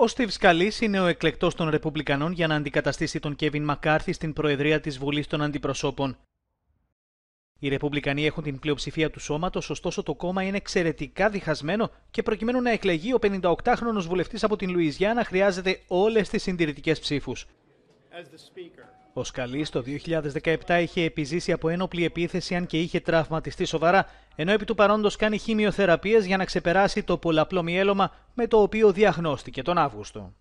Ο Στίβ Σκαλής είναι ο εκλεκτός των Ρεπουμπλικανών για να αντικαταστήσει τον Κέβιν Μακάρθι στην Προεδρία της Βουλής των Αντιπροσώπων. Οι Ρεπουμπλικανοί έχουν την πλειοψηφία του σώματος, ωστόσο το κόμμα είναι εξαιρετικά διχασμένο και προκειμένου να εκλεγεί ο 58χρονο βουλευτής από την Λουιζιάννα χρειάζεται όλες τις συντηρητικές ψήφους. Ο Σκαλής το 2017 είχε επιζήσει από ένοπλη επίθεση αν και είχε τραυματιστεί σοβαρά, ενώ επί του παρόντος κάνει χημειοθεραπείες για να ξεπεράσει το πολλαπλό μυέλωμα με το οποίο διαγνώστηκε τον Αύγουστο.